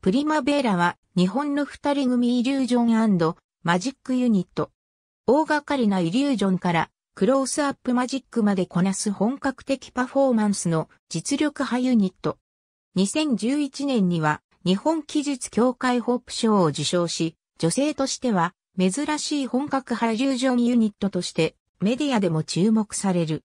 プリマベーラは日本の二人組イリュージョンマジックユニット。大掛かりなイリュージョンからクロースアップマジックまでこなす本格的パフォーマンスの実力派ユニット。2011年には日本技術協会ホープ賞を受賞し、女性としては珍しい本格派イリュージョンユニットとしてメディアでも注目される。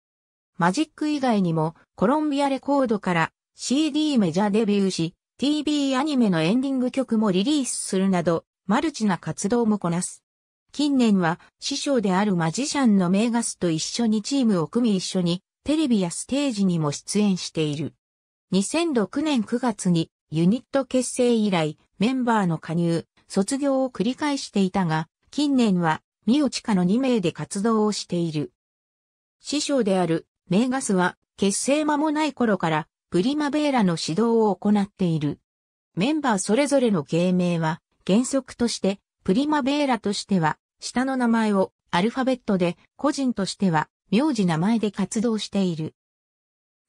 マジック以外にもコロンビアレコードから CD メジャーデビューし、TV アニメのエンディング曲もリリースするなど、マルチな活動もこなす。近年は師匠であるマジシャンのメーガスと一緒にチームを組み一緒にテレビやステージにも出演している。2006年9月にユニット結成以来メンバーの加入、卒業を繰り返していたが、近年はミオチカの2名で活動をしている。師匠であるメーガスは結成間もない頃からプリマベーラの指導を行っている。メンバーそれぞれの芸名は原則としてプリマベーラとしては下の名前をアルファベットで個人としては名字名前で活動している。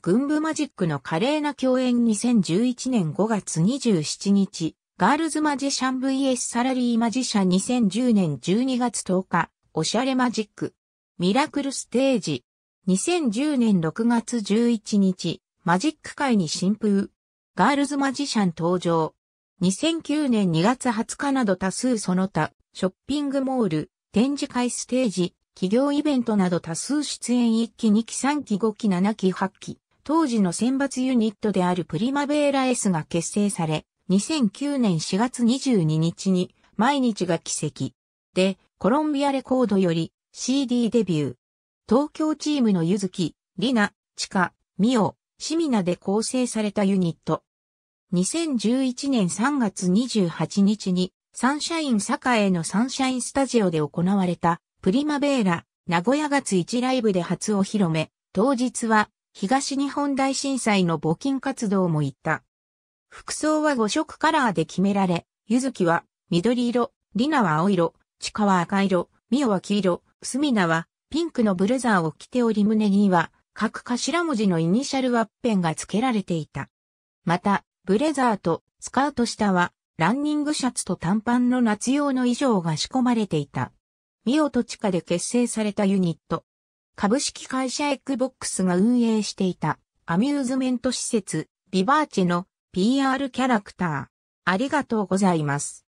軍部マジックの華麗な共演2011年5月27日、ガールズマジシャン VS サラリーマジシャン2010年12月10日、オシャレマジック、ミラクルステージ、2010年6月11日、マジック界に新風。ガールズマジシャン登場。2009年2月20日など多数その他、ショッピングモール、展示会ステージ、企業イベントなど多数出演1期2期3期5期7期8期、当時の選抜ユニットであるプリマベーラ S が結成され、2009年4月22日に、毎日が奇跡。で、コロンビアレコードより CD デビュー。東京チームのゆずき、りな、ちか、みお、シミナで構成されたユニット。2011年3月28日にサンシャイン栄のサンシャインスタジオで行われたプリマベーラ名古屋月1ライブで初お披露目、当日は東日本大震災の募金活動も行った。服装は5色カラーで決められ、ゆずきは緑色、りなは青色、ちかは赤色、みおは黄色、すみなはピンクのブルザーを着ており胸には各頭文字のイニシャルワッペンが付けられていた。また、ブレザーとスカート下は、ランニングシャツと短パンの夏用の衣装が仕込まれていた。ミオと地下で結成されたユニット。株式会社エッグボックスが運営していたアミューズメント施設ビバーチェの PR キャラクター。ありがとうございます。